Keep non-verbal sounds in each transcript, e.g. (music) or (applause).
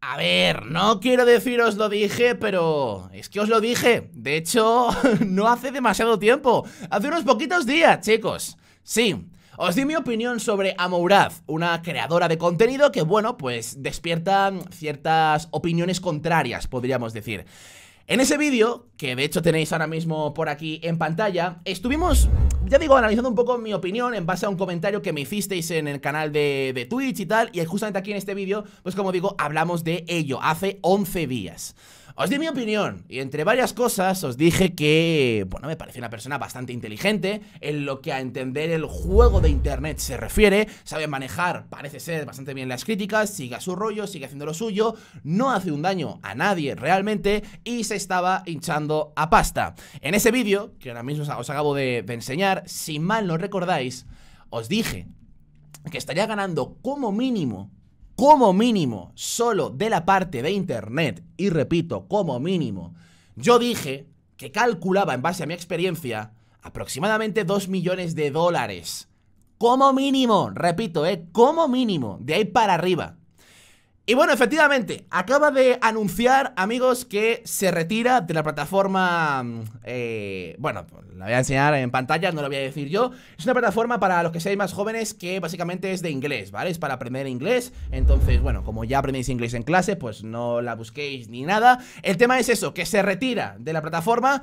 A ver, no quiero decir lo dije, pero es que os lo dije. De hecho, (laughs) no hace demasiado tiempo. Hace unos poquitos días, chicos. Sí, os di mi opinión sobre Amouraz, una creadora de contenido que, bueno, pues despierta ciertas opiniones contrarias, podríamos decir. En ese vídeo, que de hecho tenéis ahora mismo por aquí en pantalla, estuvimos, ya digo, analizando un poco mi opinión en base a un comentario que me hicisteis en el canal de, Twitch y tal, y justamente aquí en este vídeo, pues como digo, hablamos de ello hace 11 días. Os di mi opinión y entre varias cosas os dije que, bueno, me parece una persona bastante inteligente en lo que a entender el juego de Internet se refiere, sabe manejar, parece ser bastante bien las críticas, sigue a su rollo, sigue haciendo lo suyo, no hace un daño a nadie realmente y se estaba hinchando a pasta. En ese vídeo, que ahora mismo os acabo de, enseñar, si mal no recordáis, os dije que estaría ganando como mínimo como mínimo, solo de la parte de Internet, y repito, como mínimo, yo dije que calculaba en base a mi experiencia aproximadamente 2 millones de dólares. Como mínimo, repito, eh, como mínimo, de ahí para arriba. Y bueno, efectivamente, acaba de anunciar, amigos, que se retira de la plataforma... Mm, eh, bueno, la voy a enseñar en pantalla, no lo voy a decir yo. Es una plataforma para los que seáis más jóvenes que básicamente es de inglés, ¿vale? Es para aprender inglés. Entonces, bueno, como ya aprendéis inglés en clase, pues no la busquéis ni nada. El tema es eso, que se retira de la plataforma...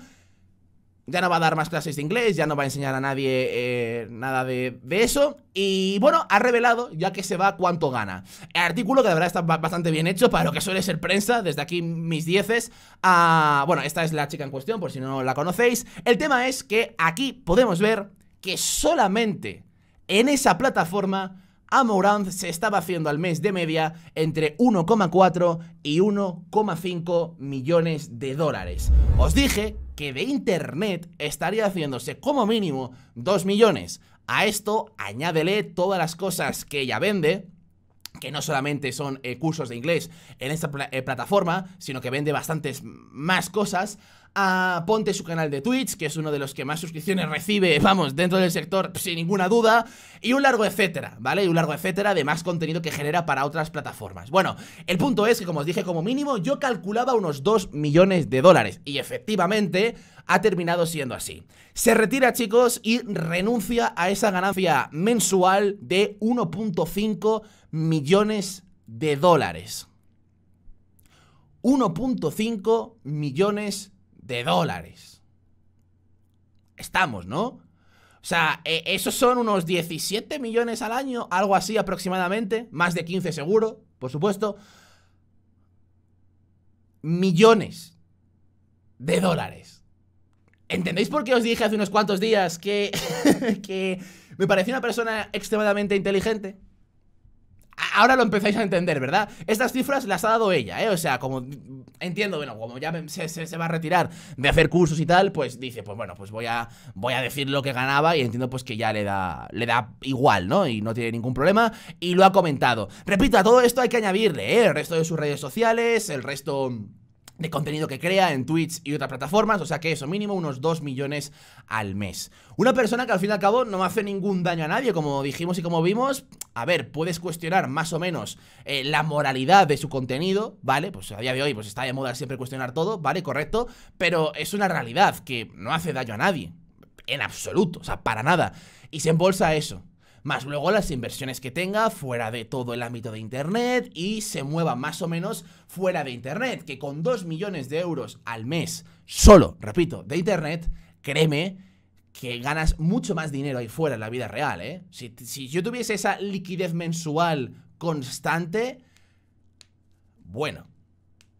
Ya no va a dar más clases de inglés, ya no va a enseñar a nadie eh, nada de, eso. Y bueno, ha revelado ya que se va cuánto gana. El artículo que de verdad está bastante bien hecho para lo que suele ser prensa, desde aquí mis dieces. A... Ah, bueno, esta es la chica en cuestión, por si no la conocéis. El tema es que aquí podemos ver que solamente en esa plataforma Amorant se estaba haciendo al mes de media entre 1,4 y 1,5 millones de dólares. Os dije que de internet estaría haciéndose como mínimo 2 millones. A esto añádele todas las cosas que ella vende, que no solamente son eh, cursos de inglés en esta eh, plataforma, sino que vende bastantes más cosas. Ah, ponte su canal de Twitch, que es uno de los que más suscripciones recibe, (laughs) vamos, dentro del sector, sin ninguna duda, y un largo etcétera, ¿vale? Y un largo etcétera de más contenido que genera para otras plataformas. Bueno, el punto es que, como os dije, como mínimo, yo calculaba unos 2 millones de dólares, y efectivamente ha terminado siendo así. Se retira, chicos, y renuncia a esa ganancia mensual de 1.5 millones de dólares. 1.5 millones de dólares. Estamos, ¿no? O sea, e, esos son unos 17 millones al año, algo así aproximadamente, más de 15 seguro, por supuesto. Millones de dólares. ¿Entendéis por qué os dije hace unos cuantos días que, (laughs) que me parecía una persona extremadamente inteligente? Ahora lo empezáis a entender, ¿verdad? Estas cifras las ha dado ella, ¿eh? O sea, como entiendo, bueno, como ya se, va a retirar de hacer cursos y tal, pues dice, pues bueno, pues voy a, voy a decir lo que ganaba y entiendo pues que ya le da, le da igual, ¿no? Y no tiene ningún problema y lo ha comentado. Repito, a todo esto hay que añadirle, ¿eh? El resto de sus redes sociales, el resto de contenido que crea en Twitch y otras plataformas, o sea que eso, mínimo unos 2 millones al mes. Una persona que al fin y al cabo no hace ningún daño a nadie, como dijimos y como vimos, a ver, puedes cuestionar más o menos eh, la moralidad de su contenido, ¿vale? Pues a día de hoy pues está de moda siempre cuestionar todo, ¿vale? Correcto, pero es una realidad que no hace daño a nadie, en absoluto, o sea, para nada, y se embolsa eso más luego las inversiones que tenga fuera de todo el ámbito de Internet y se mueva más o menos fuera de Internet, que con 2 millones de euros al mes solo, repito, de Internet, créeme que ganas mucho más dinero ahí fuera en la vida real, ¿eh? Si, si yo tuviese esa liquidez mensual constante, bueno,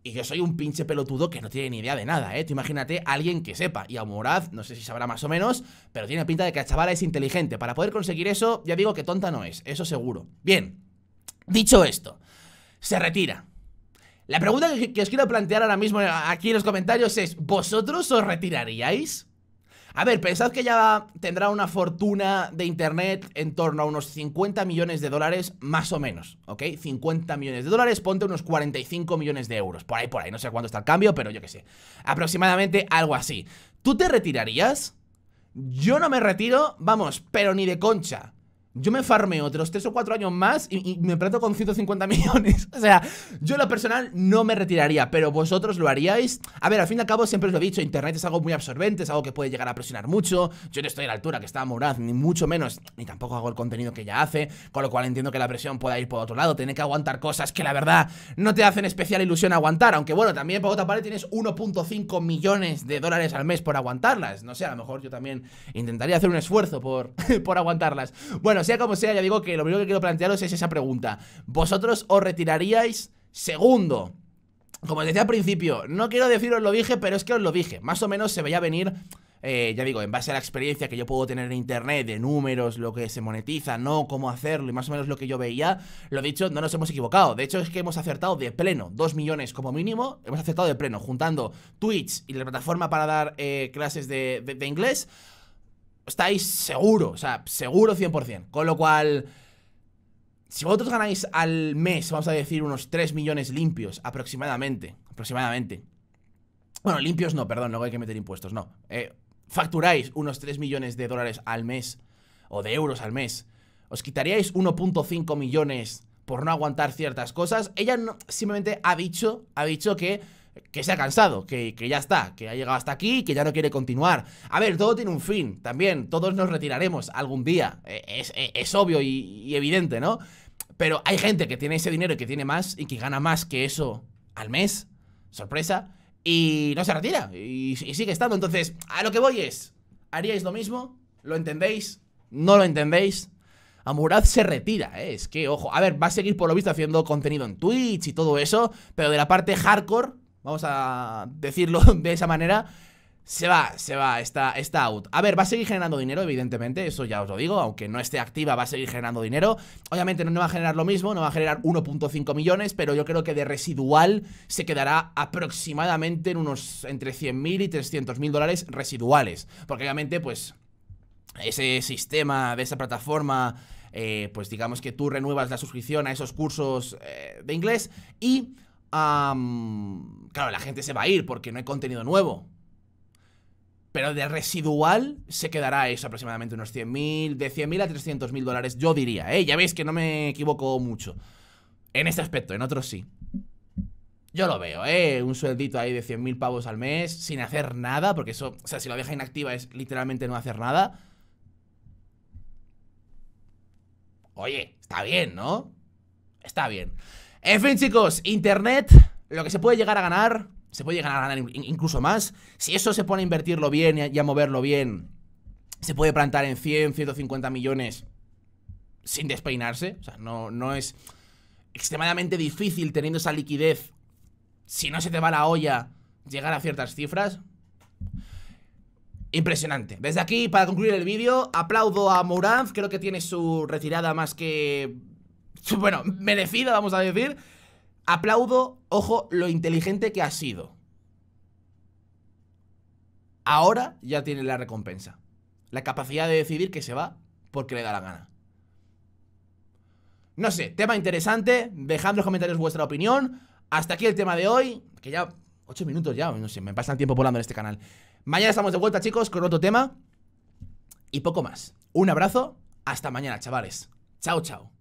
y yo soy un pinche pelotudo que no tiene ni idea de nada, ¿eh? Tú imagínate alguien que sepa. Y a Moraz, no sé si sabrá más o menos, pero tiene pinta de que la chavala es inteligente. Para poder conseguir eso, ya digo que tonta no es, eso seguro. Bien, dicho esto, se retira. La pregunta que, que os quiero plantear ahora mismo eh, aquí en los comentarios es, ¿vosotros os retiraríais? A ver, pensad que ya tendrá una fortuna de internet en torno a unos 50 millones de dólares, más o menos, ¿ok? 50 millones de dólares, ponte unos 45 millones de euros, por ahí, por ahí, no sé cuánto está el cambio, pero yo qué sé. Aproximadamente algo así. ¿Tú te retirarías? Yo no me retiro, vamos, pero ni de concha. Yo me farme otros 3 o 4 años más y, me plato con 150 (laughs) millones. o sea, yo en lo personal no me retiraría, pero vosotros lo haríais. A ver, al fin y al cabo siempre os lo he dicho, Internet es algo muy absorbente, es algo que puede llegar a presionar mucho. Yo no estoy a la altura que está Moraz, ni mucho menos, ni tampoco hago el contenido que ella hace, con lo cual entiendo que la presión pueda ir por otro lado, Tiene que aguantar cosas que la verdad no te hacen especial ilusión aguantar, aunque bueno, también por otra parte tienes 1.5 millones de dólares al mes por aguantarlas. No sé, a lo mejor yo también intentaría hacer un esfuerzo por, (laughs) por aguantarlas. Bueno, sea como sea, ya digo que lo primero que quiero plantearos es esa pregunta. ¿Vosotros os retiraríais segundo? Como os decía al principio, no quiero deciros lo dije, pero es que os lo dije. Más o menos se veía venir eh, ya digo, en base a la experiencia que yo puedo tener en internet, de números, lo que se monetiza, no, cómo hacerlo y más o menos lo que yo veía, lo dicho, no nos hemos equivocado. De hecho, es que hemos acertado de pleno, 2 millones como mínimo, hemos acertado de pleno, juntando Twitch y la plataforma para dar eh, clases de, de inglés, estáis seguro, o sea, seguro 100%. Con lo cual, si vosotros ganáis al mes, vamos a decir, unos 3 millones limpios, aproximadamente, aproximadamente. Bueno, limpios no, perdón, luego hay que meter impuestos, no. Eh, facturáis unos 3 millones de dólares al mes o de euros al mes. Os quitaríais 1.5 millones por no aguantar ciertas cosas. Ella simplemente ha dicho, ha dicho que que se ha cansado, que, que, ya está, que ha llegado hasta aquí que ya no quiere continuar. A ver, todo tiene un fin, también, todos nos retiraremos algún día, eh, eh, es, obvio y, evidente, ¿no? Pero hay gente que tiene ese dinero y que tiene más y que gana más que eso al mes, sorpresa, y no se retira y, y sigue estando. Entonces, a lo que voy es, ¿haríais lo mismo? ¿Lo entendéis? ¿No lo entendéis? Amurad se retira, ¿eh? es que, ojo, a ver, va a seguir por lo visto haciendo contenido en Twitch y todo eso, pero de la parte hardcore vamos a decirlo (laughs) de esa manera, se va, se va, está, está out. A ver, va a seguir generando dinero, evidentemente, eso ya os lo digo, aunque no esté activa, va a seguir generando dinero. Obviamente no, va a generar lo mismo, no va a generar 1.5 millones, pero yo creo que de residual se quedará aproximadamente en unos entre 100.000 y 300.000 dólares residuales. Porque obviamente, pues, ese sistema de esa plataforma... Eh, pues digamos que tú renuevas la suscripción a esos cursos eh, de inglés y Claro, la gente se va a ir porque no hay contenido nuevo. Pero de residual se quedará eso aproximadamente unos 100.000, de 100.000 a 300.000 dólares, yo diría. ¿eh? Ya veis que no me equivoco mucho. En este aspecto, en otros sí. Yo lo veo, ¿eh? Un sueldito ahí de 100.000 pavos al mes, sin hacer nada, porque eso, o sea, si lo deja inactiva es literalmente no hacer nada. Oye, está bien, ¿no? Está bien. En fin, chicos, internet lo que se puede llegar a ganar, se puede llegar a ganar incluso más. Si eso se pone a invertirlo bien y a, moverlo bien, se puede plantar en 100, 150 millones sin despeinarse. O sea, no, no es extremadamente difícil teniendo esa liquidez, si no se te va la olla, llegar a ciertas cifras. Impresionante. Desde aquí, para concluir el vídeo, aplaudo a Mourad, Creo que tiene su retirada más que... (laughs) Bueno, merecida, vamos a decir. Aplaudo, ojo, lo inteligente que ha sido. Ahora ya tiene la recompensa. La capacidad de decidir que se va porque le da la gana. No sé, tema interesante. Dejad en los comentarios vuestra opinión. Hasta aquí el tema de hoy. Que ya, ocho minutos ya, no sé, me pasa el tiempo volando en este canal. Mañana estamos de vuelta, chicos, con otro tema. Y poco más. Un abrazo. Hasta mañana, chavales. Chao, chao.